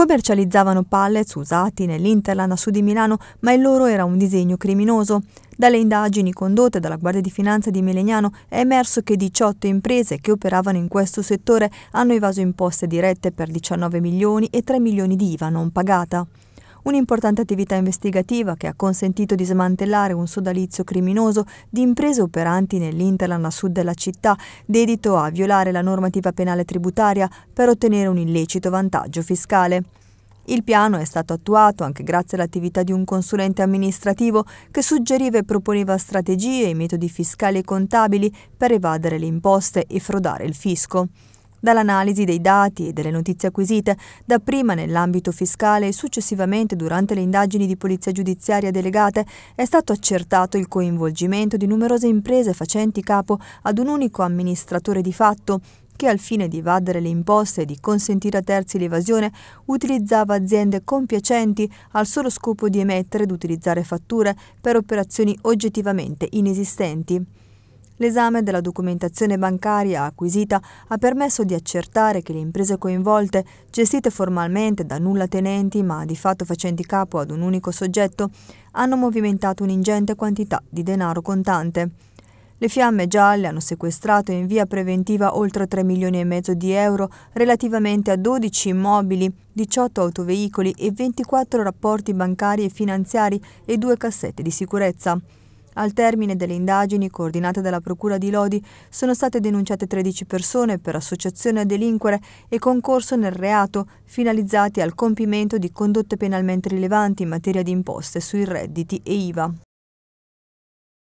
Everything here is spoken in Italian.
Commercializzavano pallets usati nell'Interland a sud di Milano, ma il loro era un disegno criminoso. Dalle indagini condotte dalla Guardia di Finanza di Melegnano è emerso che 18 imprese che operavano in questo settore hanno evaso imposte dirette per 19 milioni e 3 milioni di IVA non pagata. Un'importante attività investigativa che ha consentito di smantellare un sodalizio criminoso di imprese operanti nell'Interland a sud della città, dedito a violare la normativa penale tributaria per ottenere un illecito vantaggio fiscale. Il piano è stato attuato anche grazie all'attività di un consulente amministrativo che suggeriva e proponeva strategie e metodi fiscali e contabili per evadere le imposte e frodare il fisco dall'analisi dei dati e delle notizie acquisite, dapprima nell'ambito fiscale e successivamente durante le indagini di polizia giudiziaria delegate, è stato accertato il coinvolgimento di numerose imprese facenti capo ad un unico amministratore di fatto che al fine di evadere le imposte e di consentire a terzi l'evasione utilizzava aziende compiacenti al solo scopo di emettere ed utilizzare fatture per operazioni oggettivamente inesistenti. L'esame della documentazione bancaria acquisita ha permesso di accertare che le imprese coinvolte, gestite formalmente da nullatenenti ma di fatto facenti capo ad un unico soggetto, hanno movimentato un'ingente quantità di denaro contante. Le fiamme gialle hanno sequestrato in via preventiva oltre 3 milioni e mezzo di euro relativamente a 12 immobili, 18 autoveicoli e 24 rapporti bancari e finanziari e due cassette di sicurezza. Al termine delle indagini coordinate dalla Procura di Lodi sono state denunciate 13 persone per associazione a delinquere e concorso nel reato finalizzati al compimento di condotte penalmente rilevanti in materia di imposte sui redditi e IVA.